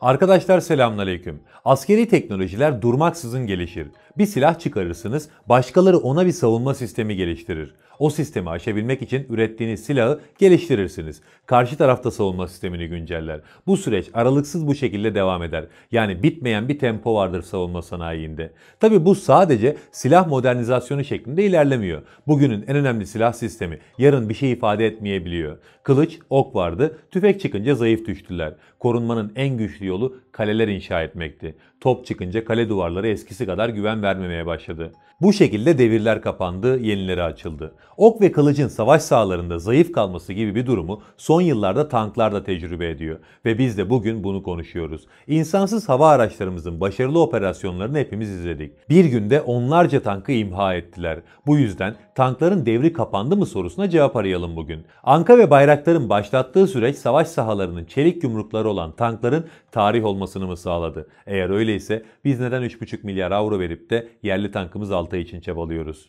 Arkadaşlar selamünaleyküm. Askeri teknolojiler durmaksızın gelişir. Bir silah çıkarırsınız, başkaları ona bir savunma sistemi geliştirir. O sistemi aşabilmek için ürettiğiniz silahı geliştirirsiniz. Karşı tarafta savunma sistemini günceller. Bu süreç aralıksız bu şekilde devam eder. Yani bitmeyen bir tempo vardır savunma sanayiinde. Tabi bu sadece silah modernizasyonu şeklinde ilerlemiyor. Bugünün en önemli silah sistemi yarın bir şey ifade etmeyebiliyor. Kılıç, ok vardı, tüfek çıkınca zayıf düştüler. Korunmanın en güçlü yolu kaleler inşa etmekti. Top çıkınca kale duvarları eskisi kadar güven vermemeye başladı. Bu şekilde devirler kapandı, yenileri açıldı. Ok ve kılıcın savaş sahalarında zayıf kalması gibi bir durumu son yıllarda tanklar da tecrübe ediyor ve biz de bugün bunu konuşuyoruz. İnsansız hava araçlarımızın başarılı operasyonlarını hepimiz izledik. Bir günde onlarca tankı imha ettiler. Bu yüzden tankların devri kapandı mı sorusuna cevap arayalım bugün. Anka ve bayrakların başlattığı süreç savaş sahalarının çelik yumrukları olan tankların tarih olmasını mı sağladı? Eğer öyleyse biz neden 3,5 milyar avro verip de yerli tankımız altı için çabalıyoruz?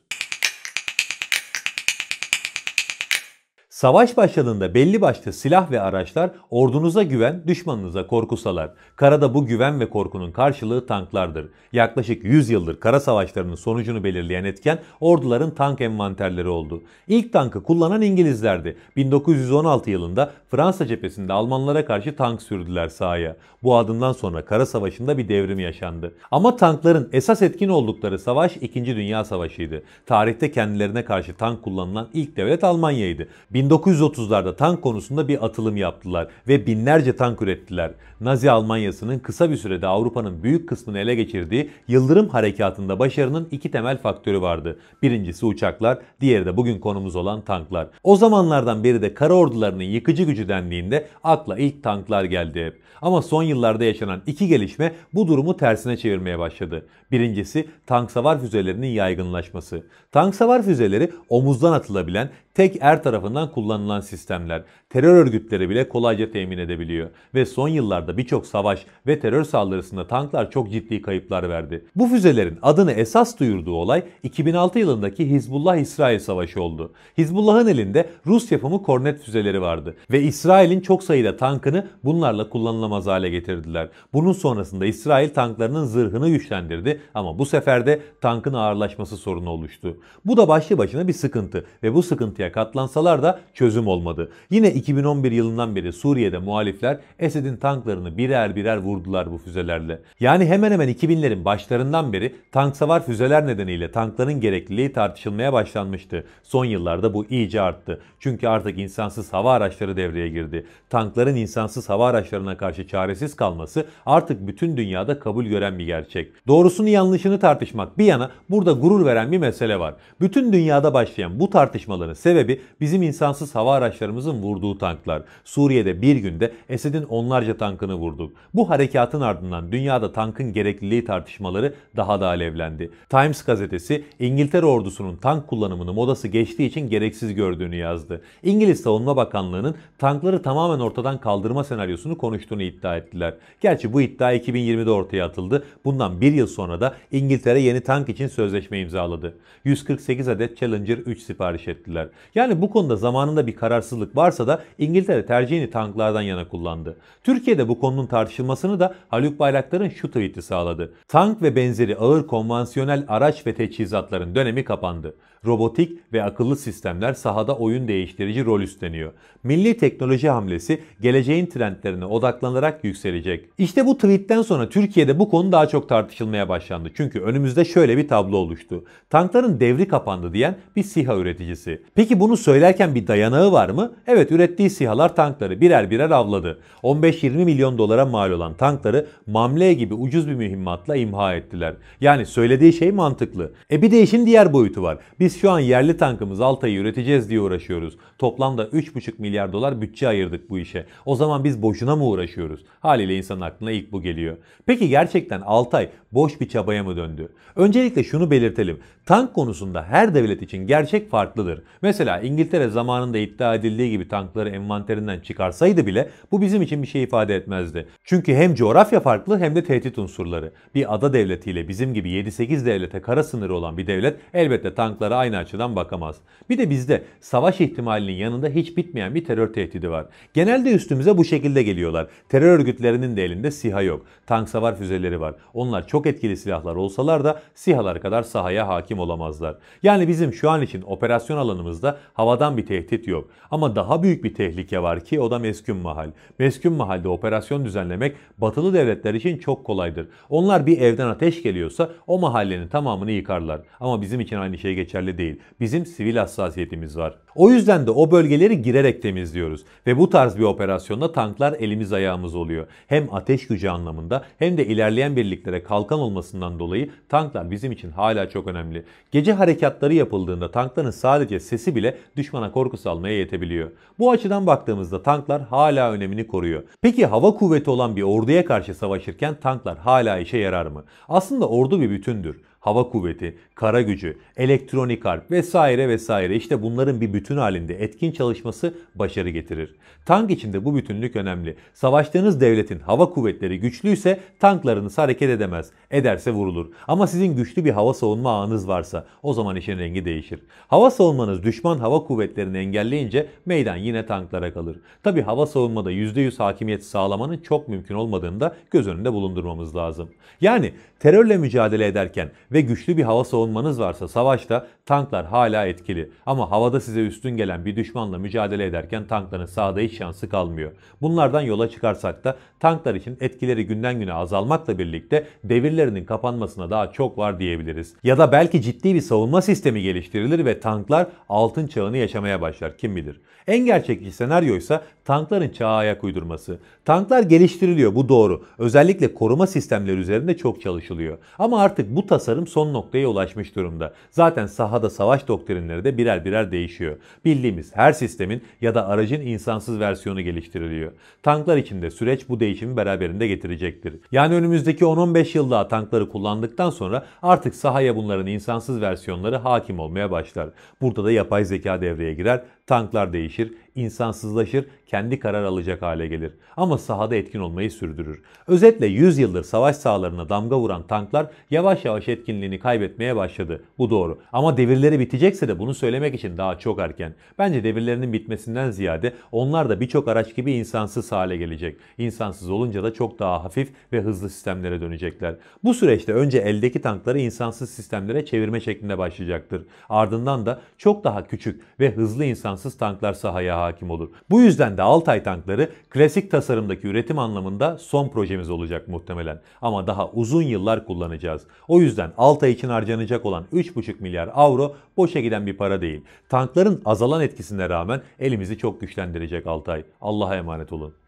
Savaş başladığında belli başlı silah ve araçlar ordunuza güven, düşmanınıza korku salar. Karada bu güven ve korkunun karşılığı tanklardır. Yaklaşık 100 yıldır kara savaşlarının sonucunu belirleyen etken orduların tank envanterleri oldu. İlk tankı kullanan İngilizlerdi. 1916 yılında Fransa cephesinde Almanlara karşı tank sürdüler sahaya. Bu adımdan sonra kara savaşında bir devrim yaşandı. Ama tankların esas etkin oldukları savaş 2. Dünya Savaşı'ydı. Tarihte kendilerine karşı tank kullanılan ilk devlet Almanya'ydı. 1930'larda tank konusunda bir atılım yaptılar ve binlerce tank ürettiler. Nazi Almanyası'nın kısa bir sürede Avrupa'nın büyük kısmını ele geçirdiği Yıldırım Harekatı'nda başarının iki temel faktörü vardı. Birincisi uçaklar, diğeri de bugün konumuz olan tanklar. O zamanlardan beri de kara ordularının yıkıcı gücü dendiğinde akla ilk tanklar geldi hep. Ama son yıllarda yaşanan iki gelişme bu durumu tersine çevirmeye başladı. Birincisi tank savar füzelerinin yaygınlaşması. Tank savar füzeleri omuzdan atılabilen tek er tarafından kullanılan sistemler terör örgütleri bile kolayca temin edebiliyor. Ve son yıllarda birçok savaş ve terör saldırısında tanklar çok ciddi kayıplar verdi. Bu füzelerin adını esas duyurduğu olay 2006 yılındaki Hizbullah-İsrail savaşı oldu. Hizbullah'ın elinde Rus yapımı kornet füzeleri vardı ve İsrail'in çok sayıda tankını bunlarla kullanılamaz hale getirdiler. Bunun sonrasında İsrail tanklarının zırhını güçlendirdi ama bu sefer de tankın ağırlaşması sorunu oluştu. Bu da başlı başına bir sıkıntı ve bu sıkıntıya saldırıya katlansalar da çözüm olmadı. Yine 2011 yılından beri Suriye'de muhalifler Esed'in tanklarını birer birer vurdular bu füzelerle. Yani hemen hemen 2000'lerin başlarından beri tank savar füzeler nedeniyle tankların gerekliliği tartışılmaya başlanmıştı. Son yıllarda bu iyice arttı. Çünkü artık insansız hava araçları devreye girdi. Tankların insansız hava araçlarına karşı çaresiz kalması artık bütün dünyada kabul gören bir gerçek. Doğrusunu yanlışını tartışmak bir yana burada gurur veren bir mesele var. Bütün dünyada başlayan bu tartışmaların sebebi Sebebi bizim insansız hava araçlarımızın vurduğu tanklar. Suriye'de bir günde Esed'in onlarca tankını vurduk. Bu harekatın ardından dünyada tankın gerekliliği tartışmaları daha da alevlendi. Times gazetesi İngiltere ordusunun tank kullanımını modası geçtiği için gereksiz gördüğünü yazdı. İngiliz Savunma Bakanlığı'nın tankları tamamen ortadan kaldırma senaryosunu konuştuğunu iddia ettiler. Gerçi bu iddia 2020'de ortaya atıldı. Bundan bir yıl sonra da İngiltere yeni tank için sözleşme imzaladı. 148 adet Challenger 3 sipariş ettiler. Yani bu konuda zamanında bir kararsızlık varsa da İngiltere tercihini tanklardan yana kullandı. Türkiye'de bu konunun tartışılmasını da Haluk Bayraktar'ın şu tweet'i sağladı. Tank ve benzeri ağır konvansiyonel araç ve teçhizatların dönemi kapandı. Robotik ve akıllı sistemler sahada oyun değiştirici rol üstleniyor. Milli teknoloji hamlesi geleceğin trendlerine odaklanarak yükselecek. İşte bu tweetten sonra Türkiye'de bu konu daha çok tartışılmaya başlandı. Çünkü önümüzde şöyle bir tablo oluştu. Tankların devri kapandı diyen bir SİHA üreticisi. Peki Peki bunu söylerken bir dayanağı var mı? Evet ürettiği sihalar tankları birer birer avladı. 15-20 milyon dolara mal olan tankları mamle gibi ucuz bir mühimmatla imha ettiler. Yani söylediği şey mantıklı. E bir de işin diğer boyutu var. Biz şu an yerli tankımız Altay'ı üreteceğiz diye uğraşıyoruz. Toplamda 3,5 milyar dolar bütçe ayırdık bu işe. O zaman biz boşuna mı uğraşıyoruz? Haliyle insanın aklına ilk bu geliyor. Peki gerçekten Altay boş bir çabaya mı döndü? Öncelikle şunu belirtelim. Tank konusunda her devlet için gerçek farklıdır. Mesela Mesela İngiltere zamanında iddia edildiği gibi tankları envanterinden çıkarsaydı bile bu bizim için bir şey ifade etmezdi. Çünkü hem coğrafya farklı hem de tehdit unsurları. Bir ada devletiyle bizim gibi 7-8 devlete kara sınırı olan bir devlet elbette tanklara aynı açıdan bakamaz. Bir de bizde savaş ihtimalinin yanında hiç bitmeyen bir terör tehdidi var. Genelde üstümüze bu şekilde geliyorlar. Terör örgütlerinin de elinde siha yok. Tank savar füzeleri var. Onlar çok etkili silahlar olsalar da sihalar kadar sahaya hakim olamazlar. Yani bizim şu an için operasyon alanımızda baktığımızda havadan bir tehdit yok. Ama daha büyük bir tehlike var ki o da meskün mahal. Meskün mahalde operasyon düzenlemek batılı devletler için çok kolaydır. Onlar bir evden ateş geliyorsa o mahallenin tamamını yıkarlar. Ama bizim için aynı şey geçerli değil. Bizim sivil hassasiyetimiz var. O yüzden de o bölgeleri girerek temizliyoruz. Ve bu tarz bir operasyonda tanklar elimiz ayağımız oluyor. Hem ateş gücü anlamında hem de ilerleyen birliklere kalkan olmasından dolayı tanklar bizim için hala çok önemli. Gece harekatları yapıldığında tankların sadece sesi bile düşmana korku salmaya yetebiliyor. Bu açıdan baktığımızda tanklar hala önemini koruyor. Peki hava kuvveti olan bir orduya karşı savaşırken tanklar hala işe yarar mı? Aslında ordu bir bütündür hava kuvveti, kara gücü, elektronik harp vesaire vesaire işte bunların bir bütün halinde etkin çalışması başarı getirir. Tank içinde bu bütünlük önemli. Savaştığınız devletin hava kuvvetleri güçlüyse tanklarınız hareket edemez. Ederse vurulur. Ama sizin güçlü bir hava savunma ağınız varsa o zaman işin rengi değişir. Hava savunmanız düşman hava kuvvetlerini engelleyince meydan yine tanklara kalır. Tabi hava savunmada %100 hakimiyet sağlamanın çok mümkün olmadığını da göz önünde bulundurmamız lazım. Yani terörle mücadele ederken ve ve güçlü bir hava savunmanız varsa savaşta tanklar hala etkili ama havada size üstün gelen bir düşmanla mücadele ederken tankların sahada hiç şansı kalmıyor. Bunlardan yola çıkarsak da tanklar için etkileri günden güne azalmakla birlikte devirlerinin kapanmasına daha çok var diyebiliriz. Ya da belki ciddi bir savunma sistemi geliştirilir ve tanklar altın çağını yaşamaya başlar kim bilir. En gerçekçi senaryo ise tankların çağa ayak uydurması. Tanklar geliştiriliyor bu doğru. Özellikle koruma sistemleri üzerinde çok çalışılıyor. Ama artık bu tasarım son noktaya ulaşmış durumda. Zaten saha daha savaş doktrinleri de birer birer değişiyor. Bildiğimiz her sistemin ya da aracın insansız versiyonu geliştiriliyor. Tanklar için de süreç bu değişimi beraberinde getirecektir. Yani önümüzdeki 10-15 yıl daha tankları kullandıktan sonra artık sahaya bunların insansız versiyonları hakim olmaya başlar. Burada da yapay zeka devreye girer, tanklar değişir, insansızlaşır, kendi karar alacak hale gelir. Ama sahada etkin olmayı sürdürür. Özetle 100 yıldır savaş sahalarına damga vuran tanklar yavaş yavaş etkinliğini kaybetmeye başladı. Bu doğru. Ama devirleri bitecekse de bunu söylemek için daha çok erken. Bence devirlerinin bitmesinden ziyade onlar da birçok araç gibi insansız hale gelecek. İnsansız olunca da çok daha hafif ve hızlı sistemlere dönecekler. Bu süreçte önce eldeki tankları insansız sistemlere çevirme şeklinde başlayacaktır. Ardından da çok daha küçük ve hızlı insansız tanklar sahaya hakim olur. Bu yüzden de Altay tankları klasik tasarımdaki üretim anlamında son projemiz olacak muhtemelen. Ama daha uzun yıllar kullanacağız. O yüzden Altay için harcanacak olan 3,5 milyar avro boşa giden bir para değil. Tankların azalan etkisine rağmen elimizi çok güçlendirecek Altay. Allah'a emanet olun.